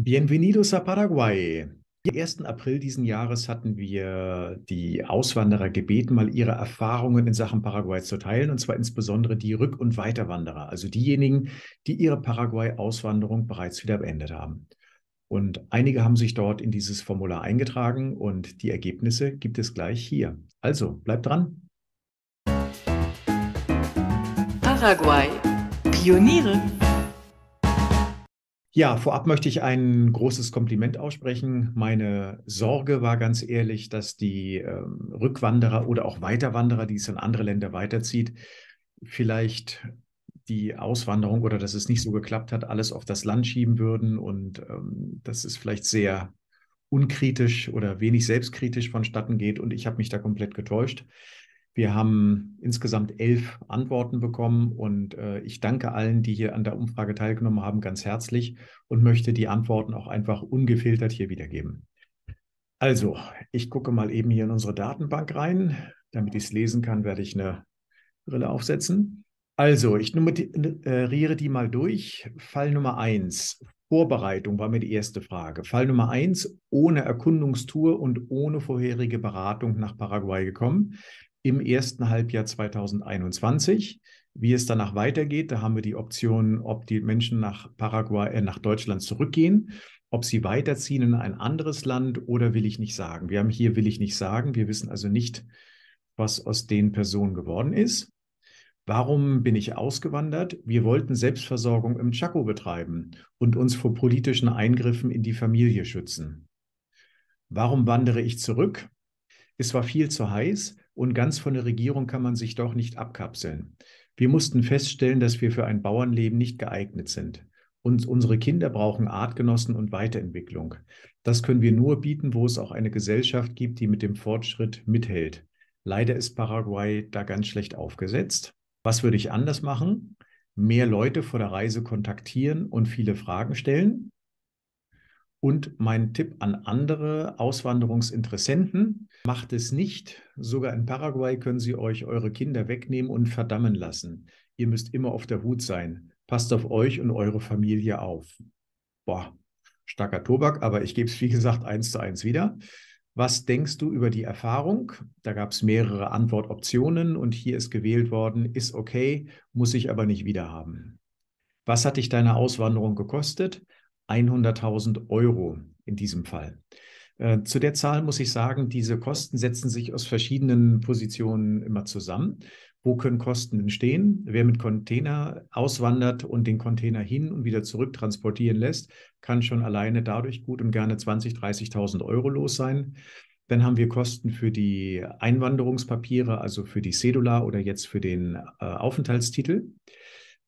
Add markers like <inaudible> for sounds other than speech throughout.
Bienvenidos a Paraguay. Am 1. April diesen Jahres hatten wir die Auswanderer gebeten, mal ihre Erfahrungen in Sachen Paraguay zu teilen, und zwar insbesondere die Rück- und Weiterwanderer, also diejenigen, die ihre Paraguay-Auswanderung bereits wieder beendet haben. Und einige haben sich dort in dieses Formular eingetragen und die Ergebnisse gibt es gleich hier. Also bleibt dran. Paraguay, Pioniere ja, vorab möchte ich ein großes Kompliment aussprechen. Meine Sorge war ganz ehrlich, dass die äh, Rückwanderer oder auch Weiterwanderer, die es in andere Länder weiterzieht, vielleicht die Auswanderung oder dass es nicht so geklappt hat, alles auf das Land schieben würden. Und ähm, das ist vielleicht sehr unkritisch oder wenig selbstkritisch vonstatten geht. Und ich habe mich da komplett getäuscht. Wir haben insgesamt elf Antworten bekommen und äh, ich danke allen, die hier an der Umfrage teilgenommen haben, ganz herzlich und möchte die Antworten auch einfach ungefiltert hier wiedergeben. Also, ich gucke mal eben hier in unsere Datenbank rein. Damit ich es lesen kann, werde ich eine Brille aufsetzen. Also, ich nummeriere äh, die mal durch. Fall Nummer eins. Vorbereitung war mir die erste Frage. Fall Nummer eins, ohne Erkundungstour und ohne vorherige Beratung nach Paraguay gekommen im ersten Halbjahr 2021. Wie es danach weitergeht, da haben wir die Option, ob die Menschen nach Paraguay, äh, nach Deutschland zurückgehen, ob sie weiterziehen in ein anderes Land oder will ich nicht sagen. Wir haben hier will ich nicht sagen. Wir wissen also nicht, was aus den Personen geworden ist. Warum bin ich ausgewandert? Wir wollten Selbstversorgung im Chaco betreiben und uns vor politischen Eingriffen in die Familie schützen. Warum wandere ich zurück? Es war viel zu heiß und ganz von der Regierung kann man sich doch nicht abkapseln. Wir mussten feststellen, dass wir für ein Bauernleben nicht geeignet sind. Und unsere Kinder brauchen Artgenossen und Weiterentwicklung. Das können wir nur bieten, wo es auch eine Gesellschaft gibt, die mit dem Fortschritt mithält. Leider ist Paraguay da ganz schlecht aufgesetzt. Was würde ich anders machen? Mehr Leute vor der Reise kontaktieren und viele Fragen stellen. Und mein Tipp an andere Auswanderungsinteressenten, macht es nicht. Sogar in Paraguay können Sie euch eure Kinder wegnehmen und verdammen lassen. Ihr müsst immer auf der Hut sein. Passt auf euch und eure Familie auf. Boah, starker Tobak, aber ich gebe es wie gesagt eins zu eins wieder. Was denkst du über die Erfahrung? Da gab es mehrere Antwortoptionen und hier ist gewählt worden, ist okay, muss ich aber nicht wiederhaben. Was hat dich deine Auswanderung gekostet? 100.000 Euro in diesem Fall. Äh, zu der Zahl muss ich sagen, diese Kosten setzen sich aus verschiedenen Positionen immer zusammen. Wo können Kosten entstehen? Wer mit Container auswandert und den Container hin und wieder zurück transportieren lässt, kann schon alleine dadurch gut und gerne 20.000, 30.000 Euro los sein. Dann haben wir Kosten für die Einwanderungspapiere, also für die Cedula oder jetzt für den äh, Aufenthaltstitel.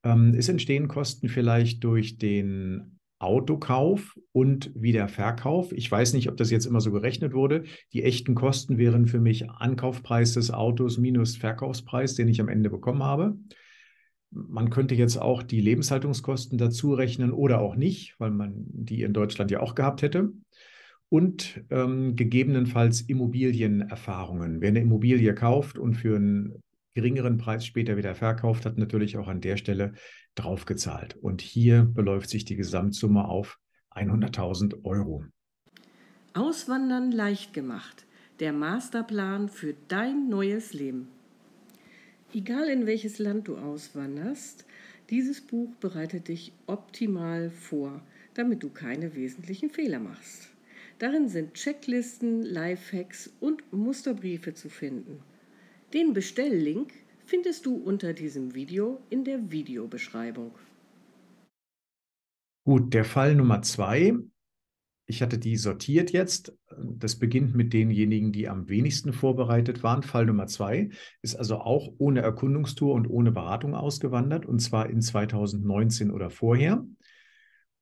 Ähm, es entstehen Kosten vielleicht durch den Autokauf und wieder Verkauf. Ich weiß nicht, ob das jetzt immer so gerechnet wurde. Die echten Kosten wären für mich Ankaufpreis des Autos minus Verkaufspreis, den ich am Ende bekommen habe. Man könnte jetzt auch die Lebenshaltungskosten dazu rechnen oder auch nicht, weil man die in Deutschland ja auch gehabt hätte. Und ähm, gegebenenfalls Immobilienerfahrungen. Wer eine Immobilie kauft und für einen geringeren Preis später wieder verkauft, hat natürlich auch an der Stelle draufgezahlt. Und hier beläuft sich die Gesamtsumme auf 100.000 Euro. Auswandern leicht gemacht. Der Masterplan für dein neues Leben. Egal in welches Land du auswanderst, dieses Buch bereitet dich optimal vor, damit du keine wesentlichen Fehler machst. Darin sind Checklisten, Lifehacks und Musterbriefe zu finden. Den Bestelllink findest du unter diesem Video in der Videobeschreibung. Gut, der Fall Nummer zwei. Ich hatte die sortiert jetzt. Das beginnt mit denjenigen, die am wenigsten vorbereitet waren. Fall Nummer zwei ist also auch ohne Erkundungstour und ohne Beratung ausgewandert, und zwar in 2019 oder vorher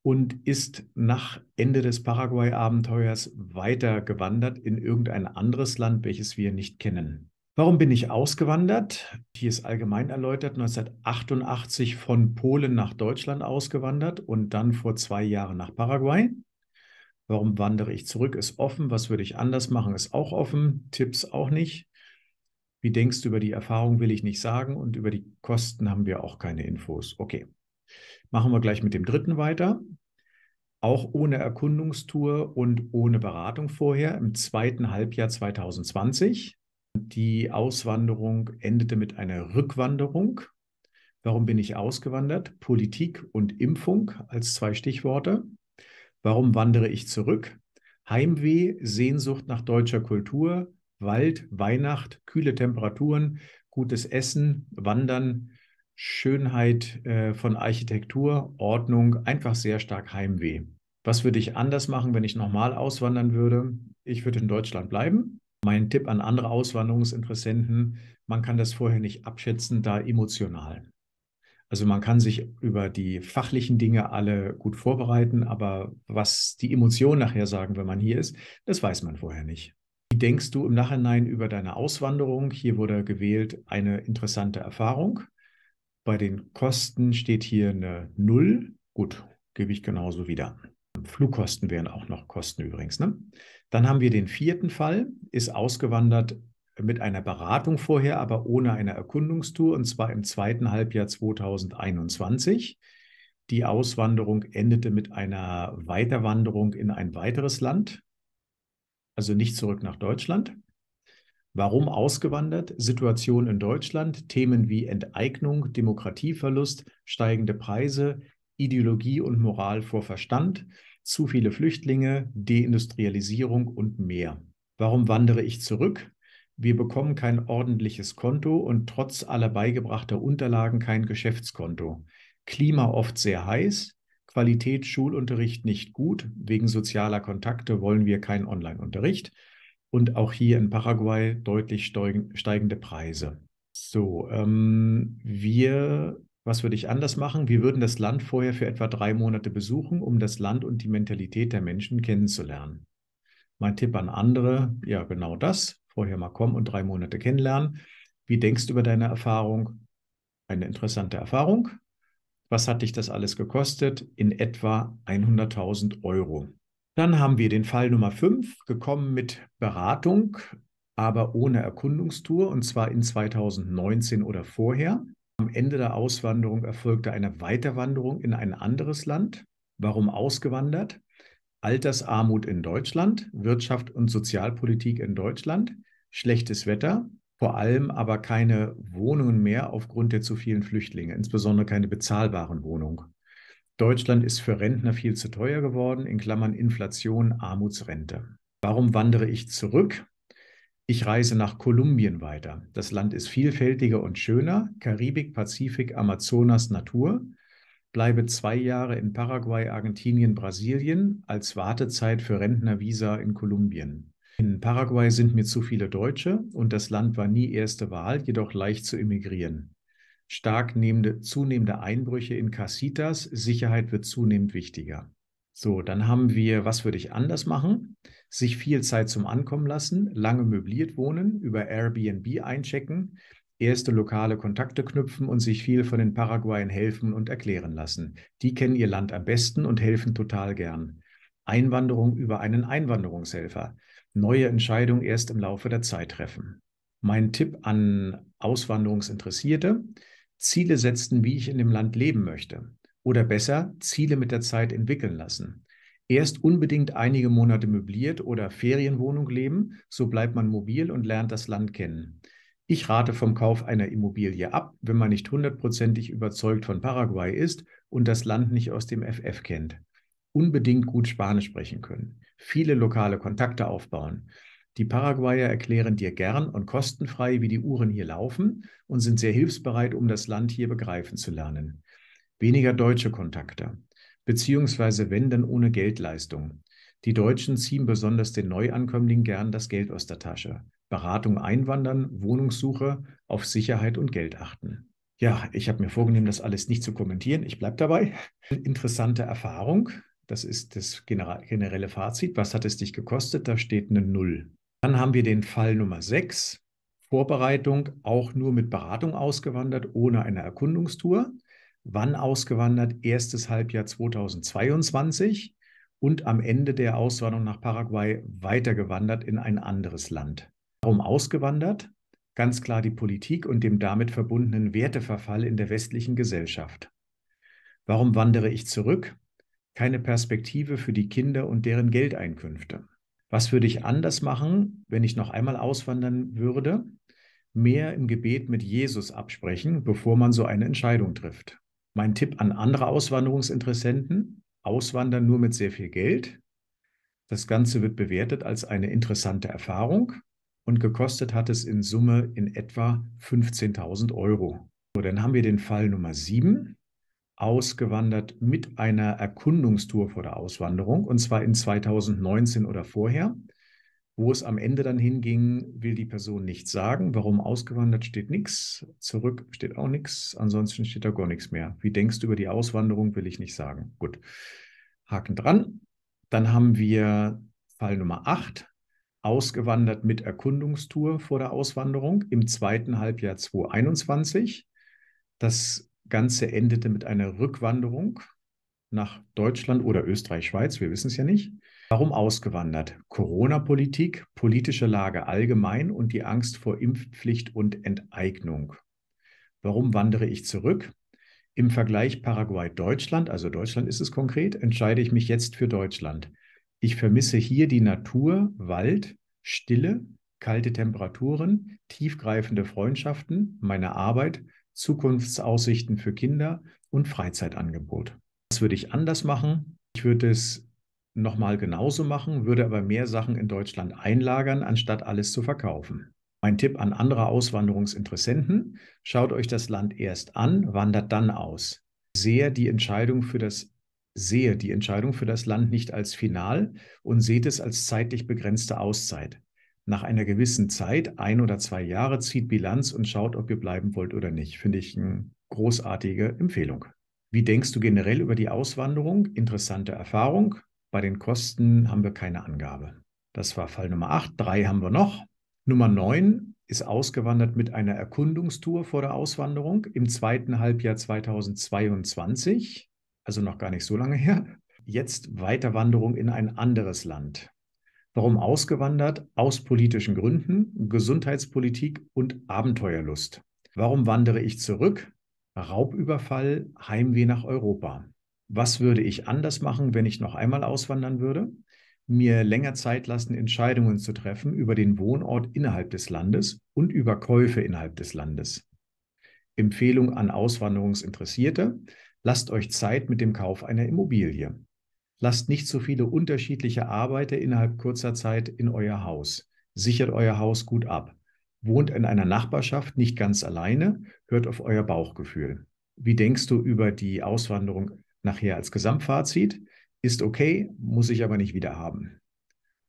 und ist nach Ende des Paraguay-Abenteuers weiter gewandert in irgendein anderes Land, welches wir nicht kennen. Warum bin ich ausgewandert? Hier ist allgemein erläutert, 1988 von Polen nach Deutschland ausgewandert und dann vor zwei Jahren nach Paraguay. Warum wandere ich zurück? Ist offen. Was würde ich anders machen? Ist auch offen. Tipps auch nicht. Wie denkst du über die Erfahrung, will ich nicht sagen. Und über die Kosten haben wir auch keine Infos. Okay. Machen wir gleich mit dem dritten weiter. Auch ohne Erkundungstour und ohne Beratung vorher im zweiten Halbjahr 2020. Die Auswanderung endete mit einer Rückwanderung. Warum bin ich ausgewandert? Politik und Impfung als zwei Stichworte. Warum wandere ich zurück? Heimweh, Sehnsucht nach deutscher Kultur, Wald, Weihnacht, kühle Temperaturen, gutes Essen, Wandern, Schönheit äh, von Architektur, Ordnung, einfach sehr stark Heimweh. Was würde ich anders machen, wenn ich nochmal auswandern würde? Ich würde in Deutschland bleiben, mein Tipp an andere Auswanderungsinteressenten, man kann das vorher nicht abschätzen, da emotional. Also man kann sich über die fachlichen Dinge alle gut vorbereiten, aber was die Emotionen nachher sagen, wenn man hier ist, das weiß man vorher nicht. Wie denkst du im Nachhinein über deine Auswanderung? Hier wurde gewählt eine interessante Erfahrung. Bei den Kosten steht hier eine Null. Gut, gebe ich genauso wieder. Flugkosten wären auch noch Kosten übrigens. Ne? Dann haben wir den vierten Fall, ist ausgewandert mit einer Beratung vorher, aber ohne eine Erkundungstour, und zwar im zweiten Halbjahr 2021. Die Auswanderung endete mit einer Weiterwanderung in ein weiteres Land, also nicht zurück nach Deutschland. Warum ausgewandert? Situation in Deutschland, Themen wie Enteignung, Demokratieverlust, steigende Preise, Ideologie und Moral vor Verstand, zu viele Flüchtlinge, Deindustrialisierung und mehr. Warum wandere ich zurück? Wir bekommen kein ordentliches Konto und trotz aller beigebrachter Unterlagen kein Geschäftskonto. Klima oft sehr heiß, Qualität Schulunterricht nicht gut, wegen sozialer Kontakte wollen wir keinen Online-Unterricht und auch hier in Paraguay deutlich steigende Preise. So, ähm, wir was würde ich anders machen? Wir würden das Land vorher für etwa drei Monate besuchen, um das Land und die Mentalität der Menschen kennenzulernen. Mein Tipp an andere, ja genau das, vorher mal kommen und drei Monate kennenlernen. Wie denkst du über deine Erfahrung? Eine interessante Erfahrung. Was hat dich das alles gekostet? In etwa 100.000 Euro. Dann haben wir den Fall Nummer 5, gekommen mit Beratung, aber ohne Erkundungstour, und zwar in 2019 oder vorher. Am Ende der Auswanderung erfolgte eine Weiterwanderung in ein anderes Land. Warum ausgewandert? Altersarmut in Deutschland, Wirtschaft und Sozialpolitik in Deutschland, schlechtes Wetter, vor allem aber keine Wohnungen mehr aufgrund der zu vielen Flüchtlinge, insbesondere keine bezahlbaren Wohnungen. Deutschland ist für Rentner viel zu teuer geworden, in Klammern Inflation, Armutsrente. Warum wandere ich zurück? Ich reise nach Kolumbien weiter. Das Land ist vielfältiger und schöner. Karibik, Pazifik, Amazonas, Natur. Bleibe zwei Jahre in Paraguay, Argentinien, Brasilien als Wartezeit für Rentnervisa in Kolumbien. In Paraguay sind mir zu viele Deutsche und das Land war nie erste Wahl, jedoch leicht zu emigrieren. Stark nehmende, zunehmende Einbrüche in Casitas, Sicherheit wird zunehmend wichtiger. So, dann haben wir, was würde ich anders machen? Sich viel Zeit zum Ankommen lassen, lange möbliert wohnen, über Airbnb einchecken, erste lokale Kontakte knüpfen und sich viel von den Paraguayern helfen und erklären lassen. Die kennen ihr Land am besten und helfen total gern. Einwanderung über einen Einwanderungshelfer. Neue Entscheidung erst im Laufe der Zeit treffen. Mein Tipp an Auswanderungsinteressierte. Ziele setzen, wie ich in dem Land leben möchte. Oder besser, Ziele mit der Zeit entwickeln lassen. Erst unbedingt einige Monate möbliert oder Ferienwohnung leben, so bleibt man mobil und lernt das Land kennen. Ich rate vom Kauf einer Immobilie ab, wenn man nicht hundertprozentig überzeugt von Paraguay ist und das Land nicht aus dem FF kennt. Unbedingt gut Spanisch sprechen können, viele lokale Kontakte aufbauen. Die Paraguayer erklären dir gern und kostenfrei, wie die Uhren hier laufen und sind sehr hilfsbereit, um das Land hier begreifen zu lernen weniger deutsche Kontakte, beziehungsweise wenn dann ohne Geldleistung. Die Deutschen ziehen besonders den Neuankömmlingen gern das Geld aus der Tasche. Beratung einwandern, Wohnungssuche, auf Sicherheit und Geld achten. Ja, ich habe mir vorgenommen, das alles nicht zu kommentieren. Ich bleibe dabei. Interessante Erfahrung. Das ist das generelle Fazit. Was hat es dich gekostet? Da steht eine Null. Dann haben wir den Fall Nummer 6. Vorbereitung auch nur mit Beratung ausgewandert, ohne eine Erkundungstour wann ausgewandert? Erstes Halbjahr 2022 und am Ende der Auswanderung nach Paraguay weitergewandert in ein anderes Land. Warum ausgewandert? Ganz klar die Politik und dem damit verbundenen Werteverfall in der westlichen Gesellschaft. Warum wandere ich zurück? Keine Perspektive für die Kinder und deren Geldeinkünfte. Was würde ich anders machen, wenn ich noch einmal auswandern würde? Mehr im Gebet mit Jesus absprechen, bevor man so eine Entscheidung trifft. Mein Tipp an andere Auswanderungsinteressenten, auswandern nur mit sehr viel Geld. Das Ganze wird bewertet als eine interessante Erfahrung und gekostet hat es in Summe in etwa 15.000 Euro. So, dann haben wir den Fall Nummer 7, ausgewandert mit einer Erkundungstour vor der Auswanderung und zwar in 2019 oder vorher. Wo es am Ende dann hinging, will die Person nichts sagen. Warum ausgewandert steht nichts, zurück steht auch nichts, ansonsten steht da gar nichts mehr. Wie denkst du über die Auswanderung, will ich nicht sagen. Gut, Haken dran. Dann haben wir Fall Nummer 8, ausgewandert mit Erkundungstour vor der Auswanderung im zweiten Halbjahr 2021. Das Ganze endete mit einer Rückwanderung nach Deutschland oder Österreich, Schweiz, wir wissen es ja nicht. Warum ausgewandert? Corona-Politik, politische Lage allgemein und die Angst vor Impfpflicht und Enteignung. Warum wandere ich zurück? Im Vergleich Paraguay-Deutschland, also Deutschland ist es konkret, entscheide ich mich jetzt für Deutschland. Ich vermisse hier die Natur, Wald, Stille, kalte Temperaturen, tiefgreifende Freundschaften, meine Arbeit, Zukunftsaussichten für Kinder und Freizeitangebot. Was würde ich anders machen? Ich würde es nochmal genauso machen, würde aber mehr Sachen in Deutschland einlagern, anstatt alles zu verkaufen. Mein Tipp an andere Auswanderungsinteressenten, schaut euch das Land erst an, wandert dann aus. Sehe die Entscheidung für das sehe die Entscheidung für das Land nicht als final und seht es als zeitlich begrenzte Auszeit. Nach einer gewissen Zeit, ein oder zwei Jahre, zieht Bilanz und schaut, ob ihr bleiben wollt oder nicht. Finde ich eine großartige Empfehlung. Wie denkst du generell über die Auswanderung? Interessante Erfahrung. Bei den Kosten haben wir keine Angabe. Das war Fall Nummer 8. Drei haben wir noch. Nummer 9 ist ausgewandert mit einer Erkundungstour vor der Auswanderung im zweiten Halbjahr 2022, also noch gar nicht so lange her. Jetzt Weiterwanderung in ein anderes Land. Warum ausgewandert? Aus politischen Gründen, Gesundheitspolitik und Abenteuerlust. Warum wandere ich zurück? Raubüberfall, Heimweh nach Europa was würde ich anders machen, wenn ich noch einmal auswandern würde, mir länger Zeit lassen, Entscheidungen zu treffen über den Wohnort innerhalb des Landes und über Käufe innerhalb des Landes. Empfehlung an Auswanderungsinteressierte, lasst euch Zeit mit dem Kauf einer Immobilie. Lasst nicht so viele unterschiedliche Arbeiter innerhalb kurzer Zeit in euer Haus. Sichert euer Haus gut ab. Wohnt in einer Nachbarschaft nicht ganz alleine, hört auf euer Bauchgefühl. Wie denkst du über die Auswanderung nachher als Gesamtfazit. Ist okay, muss ich aber nicht wieder haben.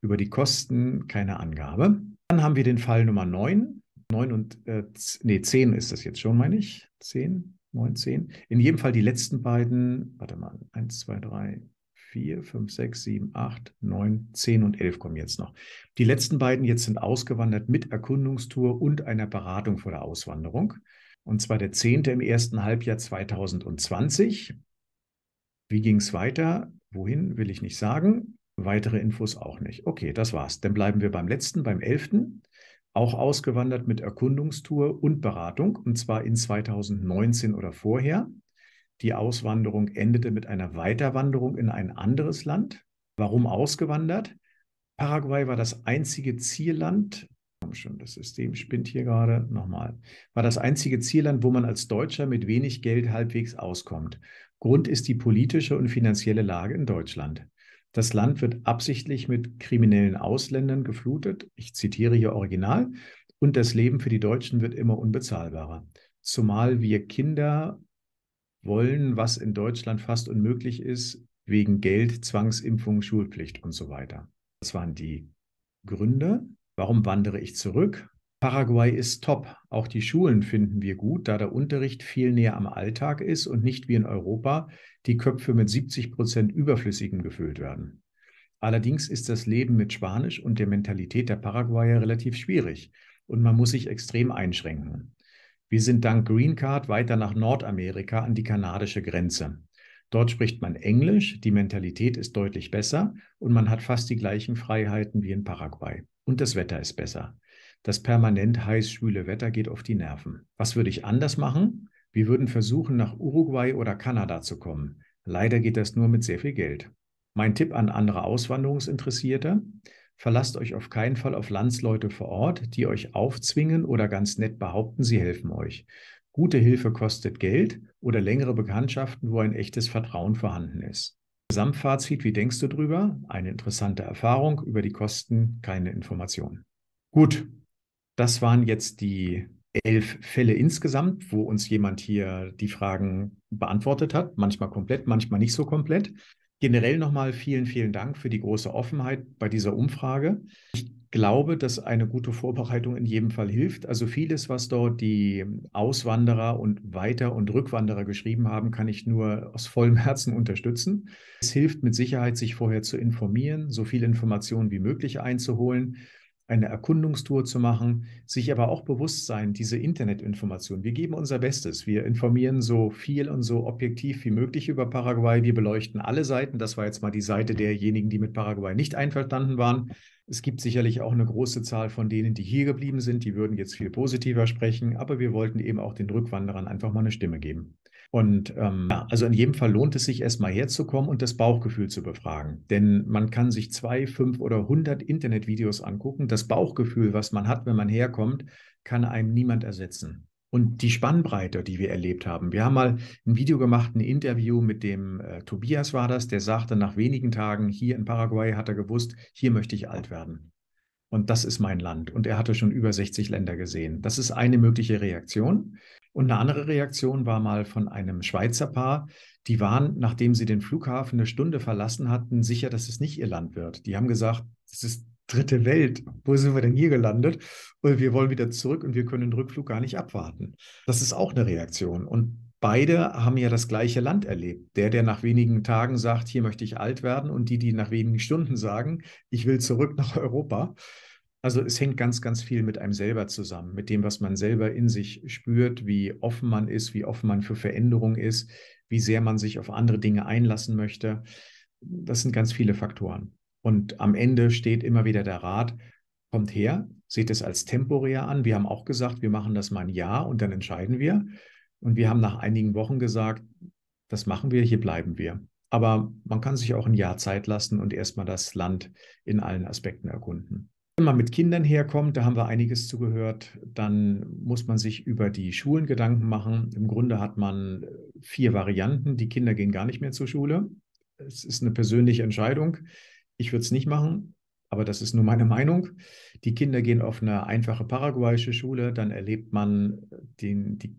Über die Kosten keine Angabe. Dann haben wir den Fall Nummer 9. 9 und, äh, nee, 10 ist das jetzt schon, meine ich. 10, 9, 10. In jedem Fall die letzten beiden, warte mal, 1, 2, 3, 4, 5, 6, 7, 8, 9, 10 und 11 kommen jetzt noch. Die letzten beiden jetzt sind ausgewandert mit Erkundungstour und einer Beratung vor der Auswanderung. Und zwar der 10. im ersten Halbjahr 2020 wie ging es weiter? Wohin will ich nicht sagen. Weitere Infos auch nicht. Okay, das war's. Dann bleiben wir beim letzten, beim elften. Auch ausgewandert mit Erkundungstour und Beratung, und zwar in 2019 oder vorher. Die Auswanderung endete mit einer Weiterwanderung in ein anderes Land. Warum ausgewandert? Paraguay war das einzige Zielland haben schon, das System spinnt hier gerade. Nochmal. War das einzige Zielland, wo man als Deutscher mit wenig Geld halbwegs auskommt. Grund ist die politische und finanzielle Lage in Deutschland. Das Land wird absichtlich mit kriminellen Ausländern geflutet. Ich zitiere hier original. Und das Leben für die Deutschen wird immer unbezahlbarer. Zumal wir Kinder wollen, was in Deutschland fast unmöglich ist, wegen Geld, Zwangsimpfung, Schulpflicht und so weiter. Das waren die Gründe. Warum wandere ich zurück? Paraguay ist top. Auch die Schulen finden wir gut, da der Unterricht viel näher am Alltag ist und nicht wie in Europa die Köpfe mit 70 Prozent Überflüssigem gefüllt werden. Allerdings ist das Leben mit Spanisch und der Mentalität der Paraguayer relativ schwierig und man muss sich extrem einschränken. Wir sind dank Green Card weiter nach Nordamerika an die kanadische Grenze. Dort spricht man Englisch, die Mentalität ist deutlich besser und man hat fast die gleichen Freiheiten wie in Paraguay. Und das Wetter ist besser. Das permanent heiß-schwüle Wetter geht auf die Nerven. Was würde ich anders machen? Wir würden versuchen, nach Uruguay oder Kanada zu kommen. Leider geht das nur mit sehr viel Geld. Mein Tipp an andere Auswanderungsinteressierte, verlasst euch auf keinen Fall auf Landsleute vor Ort, die euch aufzwingen oder ganz nett behaupten, sie helfen euch. Gute Hilfe kostet Geld oder längere Bekanntschaften, wo ein echtes Vertrauen vorhanden ist. Gesamtfazit, wie denkst du drüber? Eine interessante Erfahrung, über die Kosten keine Informationen. Gut, das waren jetzt die elf Fälle insgesamt, wo uns jemand hier die Fragen beantwortet hat. Manchmal komplett, manchmal nicht so komplett. Generell nochmal vielen, vielen Dank für die große Offenheit bei dieser Umfrage. Ich glaube, dass eine gute Vorbereitung in jedem Fall hilft. Also vieles, was dort die Auswanderer und Weiter- und Rückwanderer geschrieben haben, kann ich nur aus vollem <laughs> Herzen unterstützen. Es hilft mit Sicherheit, sich vorher zu informieren, so viele Informationen wie möglich einzuholen eine Erkundungstour zu machen, sich aber auch bewusst sein, diese Internetinformation. Wir geben unser Bestes. Wir informieren so viel und so objektiv wie möglich über Paraguay. Wir beleuchten alle Seiten. Das war jetzt mal die Seite derjenigen, die mit Paraguay nicht einverstanden waren. Es gibt sicherlich auch eine große Zahl von denen, die hier geblieben sind. Die würden jetzt viel positiver sprechen. Aber wir wollten eben auch den Rückwanderern einfach mal eine Stimme geben. Und ähm, ja, also in jedem Fall lohnt es sich, erstmal herzukommen und das Bauchgefühl zu befragen. Denn man kann sich zwei, fünf oder hundert Internetvideos angucken. Das Bauchgefühl, was man hat, wenn man herkommt, kann einem niemand ersetzen. Und die Spannbreite, die wir erlebt haben. Wir haben mal ein Video gemacht, ein Interview mit dem äh, Tobias war das, der sagte, nach wenigen Tagen hier in Paraguay hat er gewusst, hier möchte ich alt werden und das ist mein Land. Und er hatte schon über 60 Länder gesehen. Das ist eine mögliche Reaktion. Und eine andere Reaktion war mal von einem Schweizer Paar. Die waren, nachdem sie den Flughafen eine Stunde verlassen hatten, sicher, dass es nicht ihr Land wird. Die haben gesagt, es ist dritte Welt. Wo sind wir denn hier gelandet? Und wir wollen wieder zurück und wir können den Rückflug gar nicht abwarten. Das ist auch eine Reaktion. Und Beide haben ja das gleiche Land erlebt. Der, der nach wenigen Tagen sagt, hier möchte ich alt werden, und die, die nach wenigen Stunden sagen, ich will zurück nach Europa. Also es hängt ganz, ganz viel mit einem selber zusammen, mit dem, was man selber in sich spürt, wie offen man ist, wie offen man für Veränderung ist, wie sehr man sich auf andere Dinge einlassen möchte. Das sind ganz viele Faktoren. Und am Ende steht immer wieder der Rat, kommt her, seht es als temporär an. Wir haben auch gesagt, wir machen das mal ein Jahr und dann entscheiden wir. Und wir haben nach einigen Wochen gesagt, das machen wir, hier bleiben wir. Aber man kann sich auch ein Jahr Zeit lassen und erstmal das Land in allen Aspekten erkunden. Wenn man mit Kindern herkommt, da haben wir einiges zugehört, dann muss man sich über die Schulen Gedanken machen. Im Grunde hat man vier Varianten. Die Kinder gehen gar nicht mehr zur Schule. Es ist eine persönliche Entscheidung. Ich würde es nicht machen, aber das ist nur meine Meinung. Die Kinder gehen auf eine einfache paraguayische Schule, dann erlebt man den, die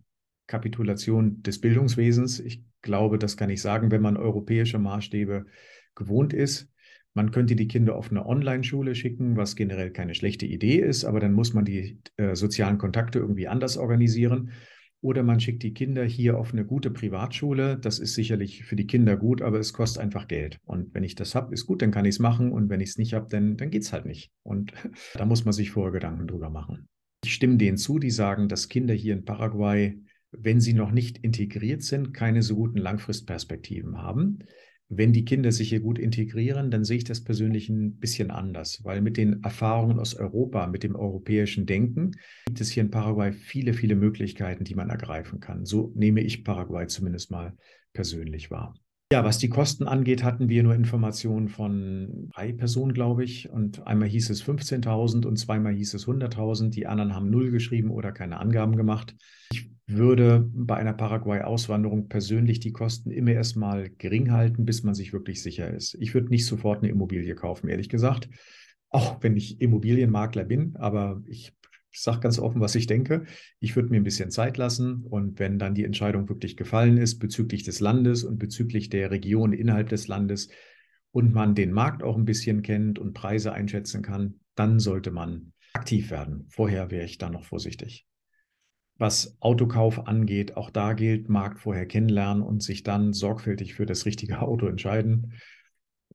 Kapitulation des Bildungswesens. Ich glaube, das kann ich sagen, wenn man europäische Maßstäbe gewohnt ist. Man könnte die Kinder auf eine Online-Schule schicken, was generell keine schlechte Idee ist, aber dann muss man die äh, sozialen Kontakte irgendwie anders organisieren. Oder man schickt die Kinder hier auf eine gute Privatschule. Das ist sicherlich für die Kinder gut, aber es kostet einfach Geld. Und wenn ich das habe, ist gut, dann kann ich es machen. Und wenn ich es nicht habe, dann, dann geht es halt nicht. Und <laughs> da muss man sich vorher Gedanken drüber machen. Ich stimme denen zu, die sagen, dass Kinder hier in Paraguay wenn sie noch nicht integriert sind, keine so guten Langfristperspektiven haben. Wenn die Kinder sich hier gut integrieren, dann sehe ich das persönlich ein bisschen anders, weil mit den Erfahrungen aus Europa, mit dem europäischen Denken, gibt es hier in Paraguay viele, viele Möglichkeiten, die man ergreifen kann. So nehme ich Paraguay zumindest mal persönlich wahr. Ja, was die Kosten angeht, hatten wir nur Informationen von drei Personen, glaube ich. Und einmal hieß es 15.000 und zweimal hieß es 100.000. Die anderen haben null geschrieben oder keine Angaben gemacht. Ich würde bei einer Paraguay-Auswanderung persönlich die Kosten immer erstmal gering halten, bis man sich wirklich sicher ist. Ich würde nicht sofort eine Immobilie kaufen, ehrlich gesagt, auch wenn ich Immobilienmakler bin, aber ich sage ganz offen, was ich denke. Ich würde mir ein bisschen Zeit lassen und wenn dann die Entscheidung wirklich gefallen ist bezüglich des Landes und bezüglich der Region innerhalb des Landes und man den Markt auch ein bisschen kennt und Preise einschätzen kann, dann sollte man aktiv werden. Vorher wäre ich da noch vorsichtig. Was Autokauf angeht, auch da gilt, Markt vorher kennenlernen und sich dann sorgfältig für das richtige <laughs> Auto entscheiden.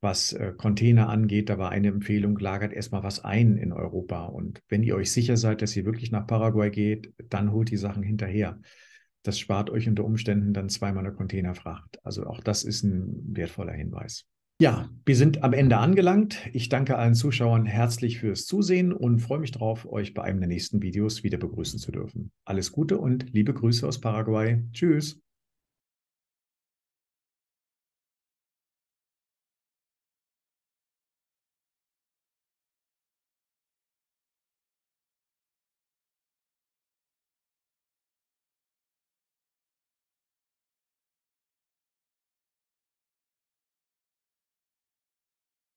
Was äh, Container angeht, da war eine Empfehlung, lagert erstmal was ein in Europa. Und wenn ihr euch sicher seid, dass ihr wirklich nach Paraguay geht, dann holt die Sachen hinterher. Das spart euch unter Umständen dann zweimal eine Containerfracht. Also auch das ist ein wertvoller Hinweis. Ja, wir sind am Ende angelangt. Ich danke allen Zuschauern herzlich fürs Zusehen und freue mich darauf, euch bei einem der nächsten Videos wieder begrüßen zu dürfen. Alles Gute und liebe Grüße aus Paraguay. Tschüss.